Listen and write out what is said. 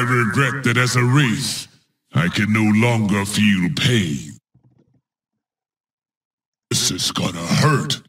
I regret that as a race, I can no longer feel pain. This is gonna hurt.